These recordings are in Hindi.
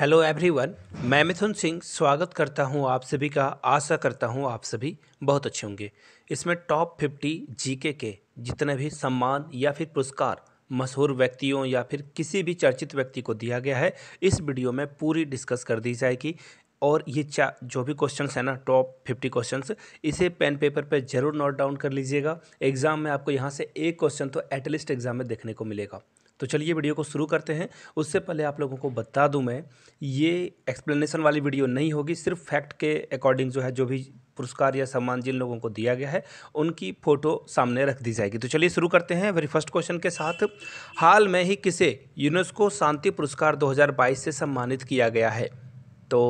हेलो एवरीवन मैं मिथुन सिंह स्वागत करता हूं आप सभी का आशा करता हूं आप सभी बहुत अच्छे होंगे इसमें टॉप फिफ्टी जीके के जितने भी सम्मान या फिर पुरस्कार मशहूर व्यक्तियों या फिर किसी भी चर्चित व्यक्ति को दिया गया है इस वीडियो में पूरी डिस्कस कर दी जाएगी और ये चा जो भी क्वेश्चन है ना टॉप फिफ्टी क्वेश्चन इसे पेन पेपर पे जरूर नोट डाउन कर लीजिएगा एग्ज़ाम में आपको यहाँ से एक क्वेश्चन तो एटलीस्ट एग्ज़ाम में देखने को मिलेगा तो चलिए वीडियो को शुरू करते हैं उससे पहले आप लोगों को बता दूं मैं ये एक्सप्लेनेशन वाली वीडियो नहीं होगी सिर्फ फैक्ट के अकॉर्डिंग जो है जो भी पुरस्कार या सम्मान जिन लोगों को दिया गया है उनकी फ़ोटो सामने रख दी जाएगी तो चलिए शुरू करते हैं वेरी फर्स्ट क्वेश्चन के साथ हाल में ही किसे यूनेस्को शांति पुरस्कार 2022 से सम्मानित किया गया है तो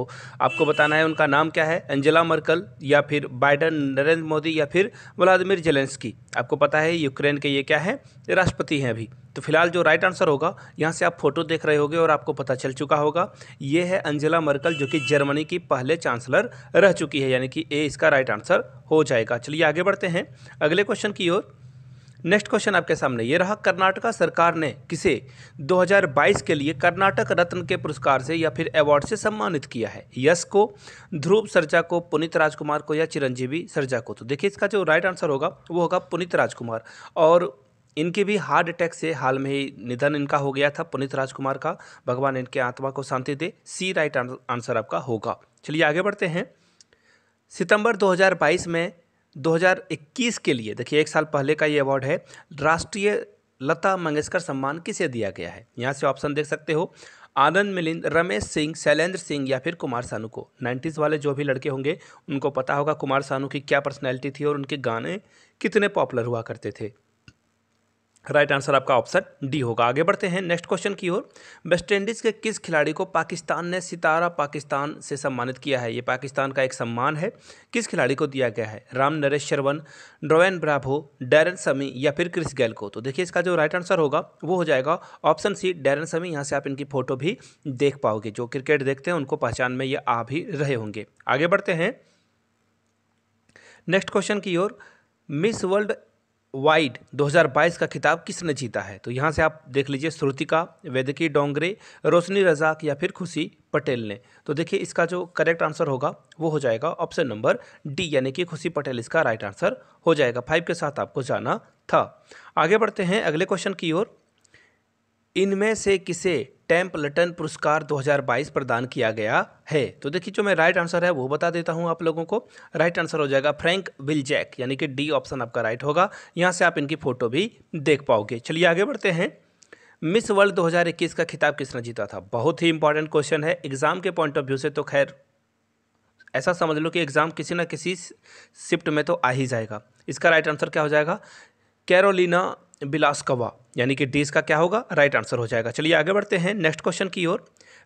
आपको बताना है उनका नाम क्या है एंजेला मर्कल या फिर बाइडन नरेंद्र मोदी या फिर व्लादिमिर जेलेंस्की आपको पता है यूक्रेन के ये क्या है राष्ट्रपति हैं अभी तो फिलहाल जो राइट आंसर होगा यहाँ से आप फोटो देख रहे होंगे और आपको पता चल चुका होगा ये है अंजेला मर्कल जो कि जर्मनी की पहले चांसलर रह चुकी है यानी कि ए इसका राइट आंसर हो जाएगा चलिए आगे बढ़ते हैं अगले क्वेश्चन की ओर नेक्स्ट क्वेश्चन आपके सामने ये रहा कर्नाटका सरकार ने किसे 2022 के लिए कर्नाटक रत्न के पुरस्कार से या फिर अवार्ड से सम्मानित किया है यश को ध्रुव सरजा को पुनीत राजकुमार को या चिरंजीवी सरजा को तो देखिए इसका जो राइट आंसर होगा वो होगा पुनीत राजकुमार और इनके भी हार्ट अटैक से हाल में ही निधन इनका हो गया था पुनीत राजकुमार का भगवान इनके आत्मा को शांति दे सी राइट आंसर आपका होगा चलिए आगे बढ़ते हैं सितंबर 2022 में 2021 के लिए देखिए एक साल पहले का ये अवार्ड है राष्ट्रीय लता मंगेशकर सम्मान किसे दिया गया है यहाँ से ऑप्शन देख सकते हो आनंद मिलिंद रमेश सिंह शैलेंद्र सिंह या फिर कुमार सानू को नाइन्टीज़ वाले जो भी लड़के होंगे उनको पता होगा कुमार सानू की क्या पर्सनैलिटी थी और उनके गाने कितने पॉपुलर हुआ करते थे राइट आंसर आपका ऑप्शन डी होगा आगे बढ़ते हैं नेक्स्ट क्वेश्चन की ओर वेस्टइंडीज़ के किस खिलाड़ी को पाकिस्तान ने सितारा पाकिस्तान से सम्मानित किया है ये पाकिस्तान का एक सम्मान है किस खिलाड़ी को दिया गया है Ramnaresh Sarwan Dwayne Bravo Darren Sammy या फिर क्रिस गैल को तो देखिए इसका जो राइट आंसर होगा वो हो जाएगा ऑप्शन सी डैरन समी यहाँ से आप इनकी फ़ोटो भी देख पाओगे जो क्रिकेट देखते हैं उनको पहचान में ये आ भी रहे होंगे आगे बढ़ते हैं नेक्स्ट क्वेश्चन की ओर मिस वर्ल्ड वाइड 2022 का खिताब किसने जीता है तो यहाँ से आप देख लीजिए श्रुतिका वेदकी डोंगरे रोशनी रजाक या फिर खुशी पटेल ने तो देखिए इसका जो करेक्ट आंसर होगा वो हो जाएगा ऑप्शन नंबर डी यानी कि खुशी पटेल इसका राइट आंसर हो जाएगा फाइव के साथ आपको जाना था आगे बढ़ते हैं अगले क्वेश्चन की ओर इनमें से किसे टेम्पलटन पुरस्कार 2022 प्रदान किया गया है तो देखिए जो मैं राइट आंसर है वो बता देता हूँ आप लोगों को राइट आंसर हो जाएगा फ्रैंक विलजैक यानी कि डी ऑप्शन आपका राइट होगा यहाँ से आप इनकी फ़ोटो भी देख पाओगे चलिए आगे बढ़ते हैं मिस वर्ल्ड 2021 का खिताब किसने जीता था बहुत ही इंपॉर्टेंट क्वेश्चन है एग्ज़ाम के पॉइंट ऑफ व्यू से तो खैर ऐसा समझ लो कि एग्ज़ाम किसी ना किसी शिफ्ट में तो आ ही जाएगा इसका राइट आंसर क्या हो जाएगा कैरोलिना बिलासकवा यानी कि डी इसका क्या होगा राइट आंसर हो जाएगा चलिए आगे बढ़ते हैं नेक्स्ट क्वेश्चन की ओर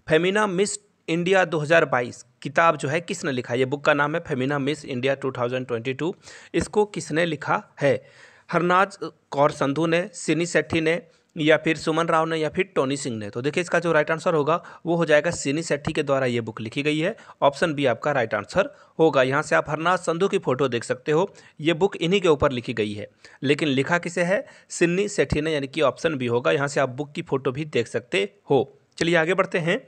फेमिना मिस इंडिया 2022 किताब जो है किसने लिखा ये बुक का नाम है फेमिना मिस इंडिया 2022 इसको किसने लिखा है हरनाज कौर संधू ने सिनी सेट्ठी ने या फिर सुमन राव ने या फिर टोनी सिंह ने तो देखिए इसका जो राइट आंसर होगा वो हो जाएगा सीनी सेट्ठी के द्वारा ये बुक लिखी गई है ऑप्शन बी आपका राइट आंसर होगा यहाँ से आप हरनाथ संधु की फ़ोटो देख सकते हो ये बुक इन्हीं के ऊपर लिखी गई है लेकिन लिखा किसे है सिन्नी सेठी ने यानी कि ऑप्शन बी होगा यहाँ से आप बुक की फ़ोटो भी देख सकते हो चलिए आगे बढ़ते हैं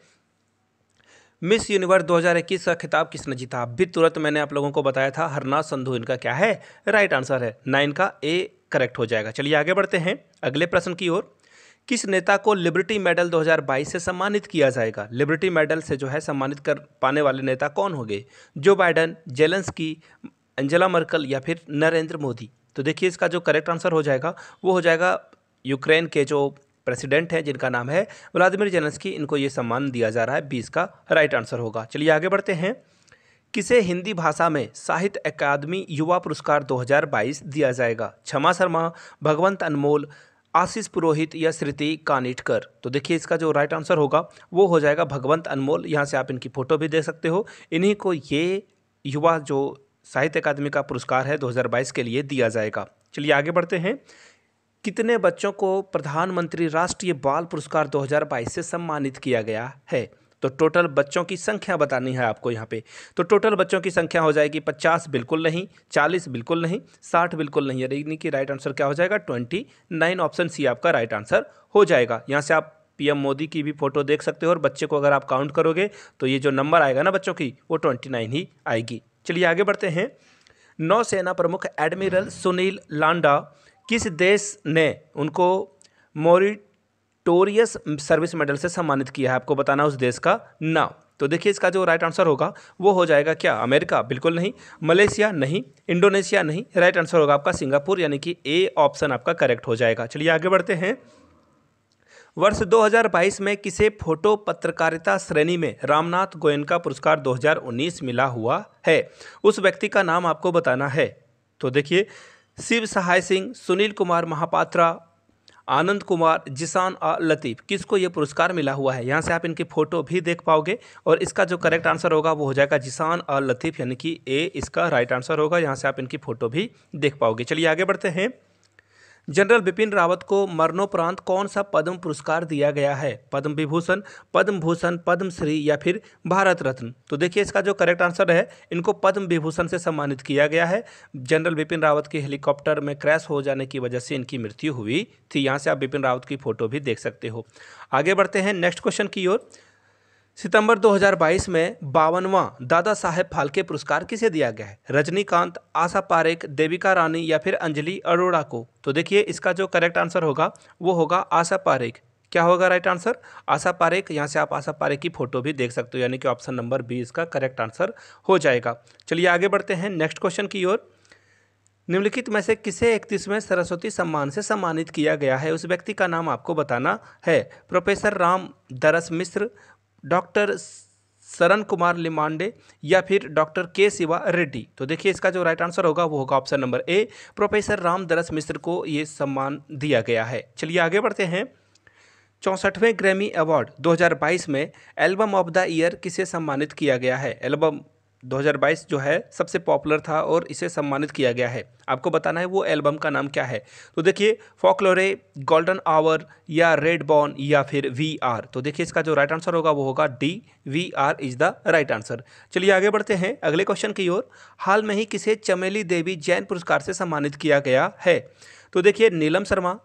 मिस यूनिवर्स 2021 का खिताब किसने जीता भी तुरंत मैंने आप लोगों को बताया था हरनाथ संधू इनका क्या है राइट आंसर है नाइन का ए करेक्ट हो जाएगा चलिए आगे बढ़ते हैं अगले प्रश्न की ओर किस नेता को लिबर्टी मेडल 2022 से सम्मानित किया जाएगा लिबर्टी मेडल से जो है सम्मानित कर पाने वाले नेता कौन हो गए जो बाइडन की एंजेला मर्कल या फिर नरेंद्र मोदी तो देखिए इसका जो करेक्ट आंसर हो जाएगा वो हो जाएगा यूक्रेन के जो प्रेसिडेंट हैं जिनका नाम है व्लादिमिर जेलेंस्की इनको ये सम्मान दिया जा रहा है बीस का राइट आंसर होगा चलिए आगे बढ़ते हैं किसे हिंदी भाषा में साहित्य अकादमी युवा पुरस्कार 2022 दिया जाएगा क्षमा शर्मा भगवंत अनमोल आशीष पुरोहित या श्रुति कानिटकर तो देखिए इसका जो राइट आंसर होगा वो हो जाएगा भगवंत अनमोल यहाँ से आप इनकी फ़ोटो भी दे सकते हो इन्हीं को ये युवा जो साहित्य अकादमी का पुरस्कार है 2022 के लिए दिया जाएगा चलिए आगे बढ़ते हैं कितने बच्चों को प्रधानमंत्री राष्ट्रीय बाल पुरस्कार 2022 से सम्मानित किया गया है तो टोटल बच्चों की संख्या बतानी है आपको यहाँ पे तो टोटल बच्चों की संख्या हो जाएगी पचास बिल्कुल नहीं चालीस बिल्कुल नहीं साठ बिल्कुल नहीं यानी कि राइट आंसर क्या हो जाएगा ट्वेंटी नाइन ऑप्शन सी आपका राइट आंसर हो जाएगा यहाँ से आप पीएम मोदी की भी फोटो देख सकते हो और बच्चे को अगर आप काउंट करोगे तो ये जो नंबर आएगा ना बच्चों की वो ट्वेंटी नाइन ही आएगी चलिए आगे बढ़ते हैं नौसेना प्रमुख एडमिरल सुनील लांडा किस देश ने उनको मोरिट टोरियस सर्विस मेडल से सम्मानित किया है आपको बताना उस देश का नाम तो देखिए इसका जो राइट आंसर होगा वो हो जाएगा क्या अमेरिका बिल्कुल नहीं मलेशिया नहीं इंडोनेशिया नहीं राइट आंसर होगा आपका सिंगापुर यानी कि ए ऑप्शन आपका करेक्ट हो जाएगा चलिए आगे बढ़ते हैं वर्ष 2022 में किसे फोटो पत्रकारिता श्रेणी में रामनाथ गोयन का पुरस्कार 2019 मिला हुआ है उस व्यक्ति का नाम आपको बताना है तो देखिए शिव सहाय सिंह सुनील कुमार महापात्रा आनंद कुमार जिसान आ लतीफ़ किसको ये पुरस्कार मिला हुआ है यहाँ से आप इनकी फ़ोटो भी देख पाओगे और इसका जो करेक्ट आंसर होगा वो हो जाएगा जिसान आ लतीफ़ यानी कि ए इसका राइट आंसर होगा यहाँ से आप इनकी फ़ोटो भी देख पाओगे चलिए आगे बढ़ते हैं जनरल बिपिन रावत को मरणोपरांत कौन सा पद्म पुरस्कार दिया गया है पद्म विभूषण पद्म भूषण पद्मश्री या फिर भारत रत्न तो देखिए इसका जो करेक्ट आंसर है इनको पद्म विभूषण से सम्मानित किया गया है जनरल बिपिन रावत के हेलीकॉप्टर में क्रैश हो जाने की वजह से इनकी मृत्यु हुई थी यहाँ से आप बिपिन रावत की फोटो भी देख सकते हो आगे बढ़ते हैं नेक्स्ट क्वेश्चन की ओर सितंबर 2022 में बावनवा दादा साहेब फाल्के पुरस्कार किसे दिया गया है रजनीकांत आशा पारेख देविका रानी या फिर अंजलि अरोड़ा को तो देखिए इसका जो करेक्ट आंसर होगा वो होगा आशा पारेख क्या होगा राइट आंसर आशा पारेख यहाँ से आप आशा पारेख की फोटो भी देख सकते हो यानी कि ऑप्शन नंबर बी इसका करेक्ट आंसर हो जाएगा चलिए आगे बढ़ते हैं नेक्स्ट क्वेश्चन की ओर निम्नलिखित में से किसे इकतीसवें सरस्वती सम्मान से सम्मानित किया गया है उस व्यक्ति का नाम आपको बताना है प्रोफेसर राम दरस मिश्र डॉक्टर शरण कुमार लिमांडे या फिर डॉक्टर के शिवा रेड्डी तो देखिए इसका जो राइट आंसर होगा वो होगा option number A professor Ramdaras Mishra को ये सम्मान दिया गया है चलिए आगे बढ़ते हैं चौंसठवें ग्रैमी अवार्ड 2022 में एल्बम ऑफ द ईयर किसे सम्मानित किया गया है एल्बम 2022 जो है सबसे पॉपुलर था और इसे सम्मानित किया गया है आपको बताना है वो एल्बम का नाम क्या है तो देखिए फॉकलोरे गोल्डन आवर या रेड बॉर्न या फिर वी आर तो देखिए इसका जो राइट आंसर होगा वो होगा D V R is the right answer चलिए आगे बढ़ते हैं अगले क्वेश्चन की ओर हाल में ही किसे चमेली देवी जैन पुरस्कार से सम्मानित किया गया है तो देखिए Neelam Sharma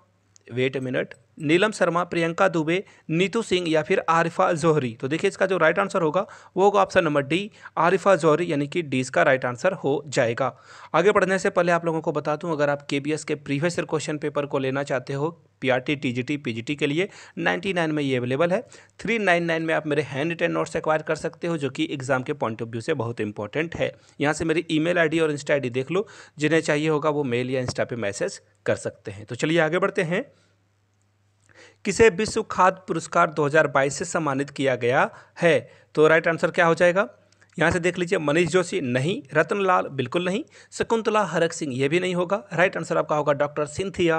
wait a minute Neelam Sharma Priyanka Dubey Neetu Singh या फिर आरिफा जोहरी तो देखिए इसका जो राइट आंसर होगा वो होगा option number D Arifa Johri यानी कि डी इसका राइट आंसर हो जाएगा आगे बढ़ने से पहले आप लोगों को बता दूं अगर आप के के प्रीवियस ईयर क्वेश्चन पेपर को लेना चाहते हो पीआरटी टीजीटी पीजीटी के लिए 99 में ये अवेलेबल है 399 में आप मेरे हैंड रिटन नोट्स एक्वायर कर सकते हो जो कि एग्जाम के पॉइंट ऑफ व्यू से बहुत इंपॉर्टेंट है यहाँ से मेरी ईमेल आईडी और इंस्टा आईडी देख लो जिन्हें चाहिए होगा वो मेल या इंस्टा पे मैसेज कर सकते हैं तो चलिए आगे बढ़ते हैं किसे विश्व खाद्य पुरस्कार 2022 से सम्मानित किया गया है तो राइट आंसर क्या हो जाएगा यहाँ से देख लीजिए मनीष जोशी नहीं रतनलाल बिल्कुल नहीं शकुंतला हरक सिंह ये भी नहीं होगा राइट आंसर आपका होगा डॉक्टर सिंथिया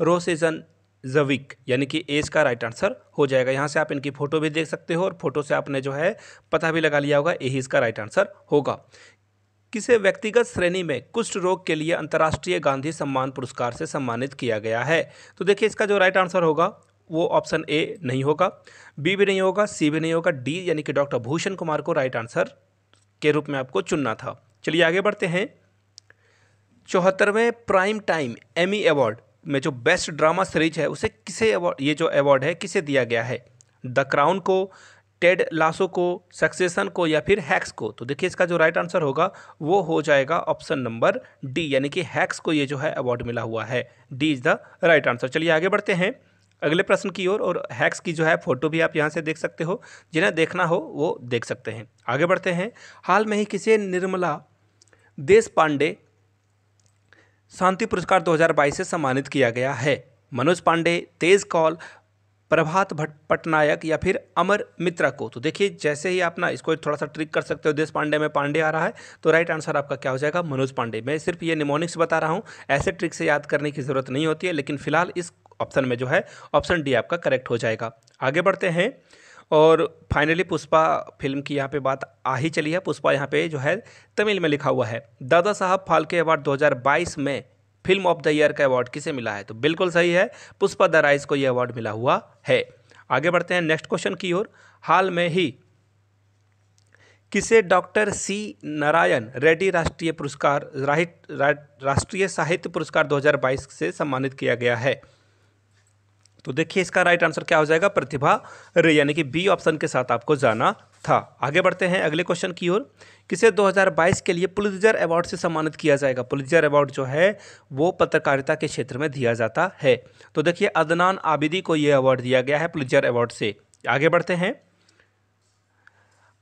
रोसेजन जविक यानी कि एज का राइट आंसर हो जाएगा यहाँ से आप इनकी फ़ोटो भी देख सकते हो और फोटो से आपने जो है पता भी लगा लिया होगा यही इसका राइट आंसर होगा किसे व्यक्तिगत श्रेणी में कुष्ठ रोग के लिए अंतर्राष्ट्रीय गांधी सम्मान पुरस्कार से सम्मानित किया गया है तो देखिए इसका जो राइट आंसर होगा वो ऑप्शन ए नहीं होगा बी भी नहीं होगा सी भी नहीं होगा डी यानी कि डॉक्टर भूषण कुमार को राइट आंसर के रूप में आपको चुनना था चलिए आगे बढ़ते हैं चौहत्तरवें प्राइम टाइम एमी अवार्ड में जो बेस्ट ड्रामा सीरीज है उसे किसे अवार्ड ये जो अवार्ड है किसे दिया गया है द क्राउन को टेड लासो को सक्सेसन को या फिर हैक्स को तो देखिए इसका जो राइट आंसर होगा वो हो जाएगा ऑप्शन नंबर डी यानी कि हैक्स को ये जो है अवार्ड मिला हुआ है D is the right answer चलिए आगे बढ़ते हैं अगले प्रश्न की ओर और, हैक्स की जो है फोटो भी आप यहाँ से देख सकते हो जिन्हें देखना हो वो देख सकते हैं आगे बढ़ते हैं हाल में ही किसे निर्मला देश पांडे शांति पुरस्कार 2022 से सम्मानित किया गया है मनोज पांडे तेज कौल प्रभात भट्ट पटनायक या फिर अमर मित्रा को तो देखिए जैसे ही आप ना इसको थोड़ा सा ट्रिक कर सकते हो देश पांडे में पांडे आ रहा है तो राइट आंसर आपका क्या हो जाएगा मनोज पांडे मैं सिर्फ ये निमोनिक्स बता रहा हूँ ऐसे ट्रिक से याद करने की ज़रूरत नहीं होती है लेकिन फिलहाल इस ऑप्शन में जो है ऑप्शन डी आपका करेक्ट हो जाएगा आगे बढ़ते हैं और फाइनली पुष्पा फिल्म की यहाँ पे बात आ ही चली है पुष्पा यहाँ पे जो है तमिल में लिखा हुआ है दादा साहब फाल्के अवार्ड 2022 में फिल्म ऑफ द ईयर का अवार्ड किसे मिला है तो बिल्कुल सही है पुष्पा द राइज को यह अवार्ड मिला हुआ है आगे बढ़ते हैं नेक्स्ट क्वेश्चन की ओर हाल में ही किसे डॉक्टर सी नारायण रेड्डी राष्ट्रीय पुरस्कार राष्ट्रीय साहित्य पुरस्कार 2022 से सम्मानित किया गया है तो देखिए इसका राइट आंसर क्या हो जाएगा प्रतिभा रे यानी कि बी ऑप्शन के साथ आपको जाना था आगे बढ़ते हैं अगले क्वेश्चन की ओर किसे 2022 के लिए पुलिजर अवार्ड से सम्मानित किया जाएगा पुलिजर अवार्ड जो है वो पत्रकारिता के क्षेत्र में दिया जाता है तो देखिए अदनान आबिदी को ये अवार्ड दिया गया है पुलिजर अवार्ड से आगे बढ़ते हैं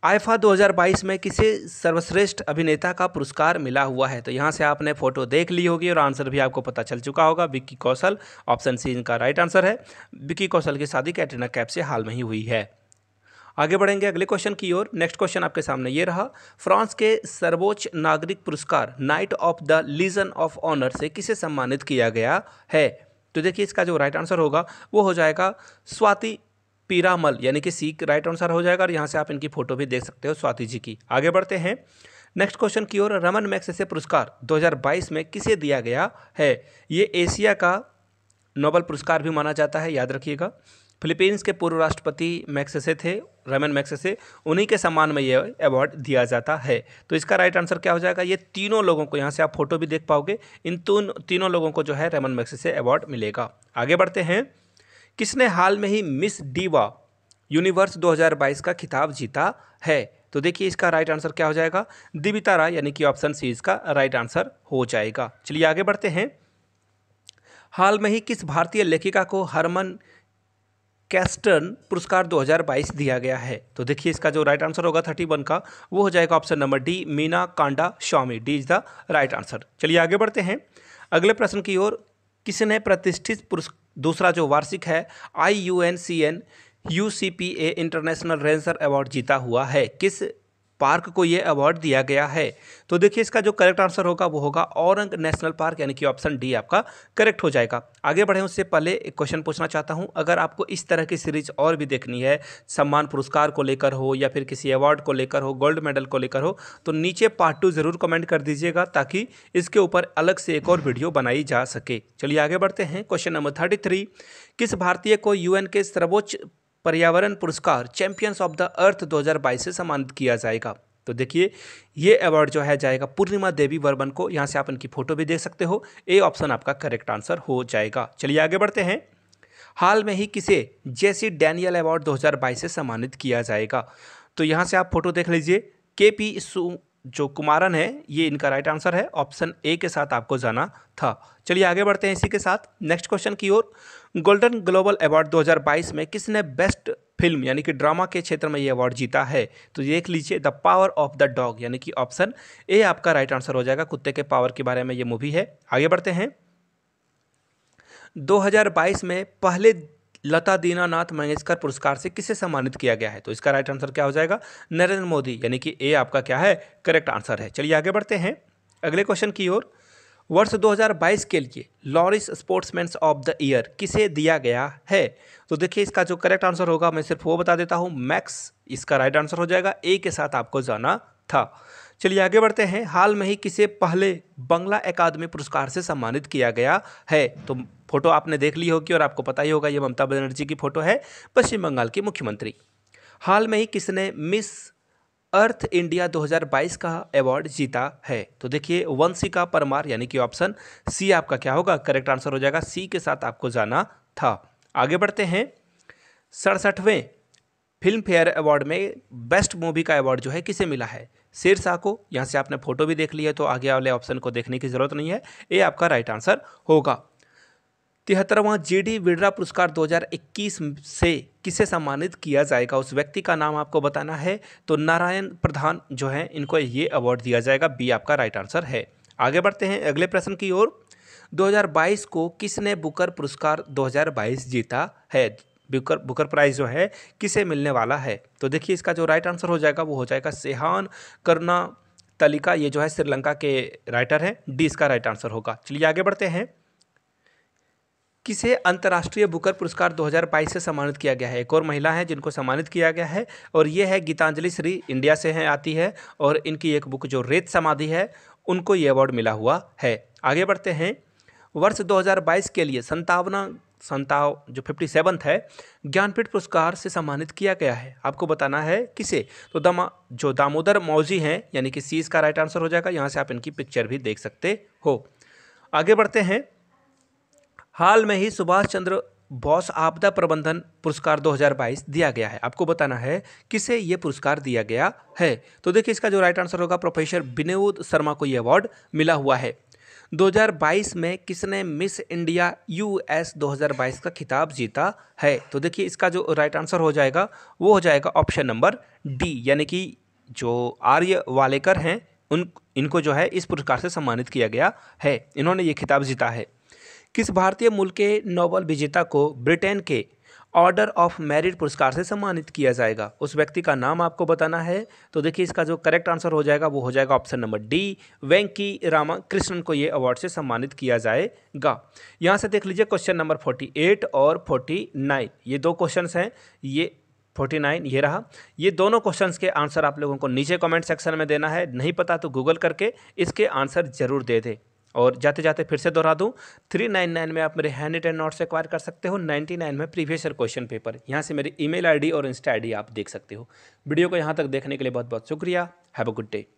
आईफा 2022 में किसे सर्वश्रेष्ठ अभिनेता का पुरस्कार मिला हुआ है तो यहाँ से आपने फोटो देख ली होगी और आंसर भी आपको पता चल चुका होगा विक्की कौशल ऑप्शन सी इनका राइट आंसर है विक्की कौशल की शादी कैटरीना कैप से हाल में ही हुई है आगे बढ़ेंगे अगले क्वेश्चन की ओर नेक्स्ट क्वेश्चन आपके सामने ये रहा फ्रांस के सर्वोच्च नागरिक पुरस्कार Knight of the Legion of Honour से किसे सम्मानित किया गया है तो देखिए इसका जो राइट आंसर होगा वो हो जाएगा स्वाति पीरामल यानी कि सी राइट आंसर हो जाएगा और यहाँ से आप इनकी फोटो भी देख सकते हो स्वाति जी की आगे बढ़ते हैं नेक्स्ट क्वेश्चन की ओर रमन से पुरस्कार 2022 में किसे दिया गया है ये एशिया का नोबल पुरस्कार भी माना जाता है याद रखिएगा फिलीपींस के पूर्व राष्ट्रपति मैक्सेसे थे रमन मैक्सेसे उन्हीं के सम्मान में ये अवार्ड दिया जाता है तो इसका राइट आंसर क्या हो जाएगा ये तीनों लोगों को यहाँ से आप फोटो भी देख पाओगे इन तीनों लोगों को जो है रमन मैक्सेसे अवार्ड मिलेगा आगे बढ़ते हैं किसने हाल में ही मिस डीवा यूनिवर्स 2022 का खिताब जीता है तो देखिए इसका राइट आंसर क्या हो जाएगा दिविता राय यानी कि ऑप्शन सी इसका राइट आंसर हो जाएगा चलिए आगे बढ़ते हैं हाल में ही किस भारतीय लेखिका को हरमन कैस्टर्न पुरस्कार 2022 दिया गया है तो देखिए इसका जो राइट आंसर होगा थर्टी वन का वो हो जाएगा option number D Meena Kandasamy D is the right answer चलिए आगे बढ़ते हैं अगले प्रश्न की ओर किसने प्रतिष्ठित पुरस्कार दूसरा जो वार्षिक है I U N C N U C P A international रेंसर अवार्ड जीता हुआ है किस पार्क को ये अवार्ड दिया गया है तो देखिए इसका जो करेक्ट आंसर होगा वो होगा औरंग नेशनल पार्क यानी कि ऑप्शन डी आपका करेक्ट हो जाएगा आगे बढ़े उससे पहले एक क्वेश्चन पूछना चाहता हूँ अगर आपको इस तरह की सीरीज और भी देखनी है सम्मान पुरस्कार को लेकर हो या फिर किसी अवार्ड को लेकर हो गोल्ड मेडल को लेकर हो तो नीचे पार्ट टू ज़रूर कमेंट कर दीजिएगा ताकि इसके ऊपर अलग से एक और वीडियो बनाई जा सके चलिए आगे बढ़ते हैं क्वेश्चन नंबर थर्टी थ्री किस भारतीय को यू के सर्वोच्च पर्यावरण पुरस्कार चैंपियंस ऑफ द अर्थ 2022 से सम्मानित किया जाएगा तो देखिए ये अवार्ड जो है जाएगा पूर्णिमा देवी वर्मन को यहाँ से आप इनकी फ़ोटो भी देख सकते हो ए ऑप्शन आपका करेक्ट आंसर हो जाएगा चलिए आगे बढ़ते हैं हाल में ही किसे जेसी डैनियल अवार्ड 2022 से सम्मानित किया जाएगा तो यहाँ से आप फोटो देख लीजिए के पी जो कुमारन है ये इनका राइट आंसर है ऑप्शन ए के साथ आपको जाना था चलिए आगे बढ़ते हैं इसी के साथ नेक्स्ट क्वेश्चन की ओर गोल्डन ग्लोबल अवार्ड 2022 में किसने बेस्ट फिल्म यानी कि ड्रामा के क्षेत्र में ये अवार्ड जीता है तो देख लीजिए the Power of the Dog यानी कि ऑप्शन ए आपका राइट आंसर हो जाएगा कुत्ते के पावर के बारे में ये मूवी है आगे बढ़ते हैं 2022 में पहले लता दीनानाथ मंगेशकर पुरस्कार से किसे सम्मानित किया गया है तो इसका राइट आंसर क्या हो जाएगा नरेंद्र मोदी यानी कि ए आपका क्या है करेक्ट आंसर है चलिए आगे बढ़ते हैं अगले क्वेश्चन की ओर वर्ष 2022 के लिए Laureus sportsman of the year किसे दिया गया है तो देखिए इसका जो करेक्ट आंसर होगा मैं सिर्फ वो बता देता हूँ मैक्स इसका राइट आंसर हो जाएगा ए के साथ आपको जाना था चलिए आगे बढ़ते हैं हाल में ही किसे पहले बंगला अकादमी पुरस्कार से सम्मानित किया गया है तो फोटो आपने देख ली होगी और आपको पता ही होगा ये ममता बनर्जी की फोटो है पश्चिम बंगाल की मुख्यमंत्री हाल में ही किसने मिस अर्थ इंडिया 2022 का अवार्ड जीता है तो देखिए सी का परमार यानी कि ऑप्शन सी आपका क्या होगा करेक्ट आंसर हो जाएगा सी के साथ आपको जाना था आगे बढ़ते हैं सड़सठवें फिल्म फेयर अवार्ड में बेस्ट मूवी का अवार्ड जो है किसे मिला है शेरशाह को यहाँ से आपने फोटो भी देख लिया तो आगे वाले ऑप्शन को देखने की ज़रूरत नहीं है ये आपका राइट आंसर होगा तिहत्तरवां जे डी विड्रा पुरस्कार 2021 से किसे सम्मानित किया जाएगा उस व्यक्ति का नाम आपको बताना है तो नारायण प्रधान जो है इनको ये अवार्ड दिया जाएगा बी आपका राइट आंसर है आगे बढ़ते हैं अगले प्रश्न की ओर 2022 को किसने बुकर पुरस्कार 2022 जीता है बुकर बुकर प्राइज जो है किसे मिलने वाला है तो देखिए इसका जो राइट आंसर हो जाएगा वो हो जाएगा सेहान करना तलिका ये जो है श्रीलंका के राइटर हैं डी इसका राइट आंसर होगा चलिए आगे बढ़ते हैं किसे अंतर्राष्ट्रीय बुकर पुरस्कार 2022 से सम्मानित किया गया है एक और महिला हैं जिनको सम्मानित किया गया है और ये है गीतांजलि श्री इंडिया से हैं आती है और इनकी एक बुक जो रेत समाधि है उनको ये अवार्ड मिला हुआ है आगे बढ़ते हैं वर्ष 2022 के लिए संतावना संताव जो फिफ्टी सेवन्थ है ज्ञानपीठ पुरस्कार से सम्मानित किया गया है आपको बताना है किसे तो दमा जो दामोदर मौजी हैं यानी कि सी इसका राइट आंसर हो जाएगा यहाँ से आप इनकी पिक्चर भी देख सकते हो आगे बढ़ते हैं हाल में ही सुभाष चंद्र बॉस आपदा प्रबंधन पुरस्कार 2022 दिया गया है आपको बताना है किसे ये पुरस्कार दिया गया है तो देखिए इसका जो राइट आंसर होगा प्रोफेसर विनोद शर्मा को ये अवार्ड मिला हुआ है 2022 में किसने मिस इंडिया यूएस 2022 का खिताब जीता है तो देखिए इसका जो राइट आंसर हो जाएगा वो हो जाएगा ऑप्शन नंबर डी यानी कि जो आर्य वालेकर हैं उन इनको जो है इस पुरस्कार से सम्मानित किया गया है इन्होंने ये खिताब जीता है किस भारतीय मूल के नोबल विजेता को ब्रिटेन के ऑर्डर ऑफ मेरिट पुरस्कार से सम्मानित किया जाएगा उस व्यक्ति का नाम आपको बताना है तो देखिए इसका जो करेक्ट आंसर हो जाएगा वो हो जाएगा option number D Venki Ramakrishnan को ये अवार्ड से सम्मानित किया जाएगा यहाँ से देख लीजिए क्वेश्चन नंबर फोर्टी एट और फोर्टी नाइन ये दो क्वेश्चन हैं ये फोर्टी नाइन ये रहा ये दोनों क्वेश्चन के आंसर आप लोगों को नीचे कमेंट सेक्शन में देना है नहीं पता तो गूगल करके इसके आंसर जरूर दे दें और जाते जाते फिर से दोहरा दूँ थ्री नाइन नाइन में आप मेरे हैंड रिटर्न नोट्स एक्वायर कर सकते हो नाइन्टी नाइन में प्रीवियस ईयर क्वेश्चन पेपर यहाँ से मेरी ईमेल आईडी और इंस्टा आईडी आप देख सकते हो वीडियो को यहाँ तक देखने के लिए बहुत बहुत शुक्रिया हैव अ गुड डे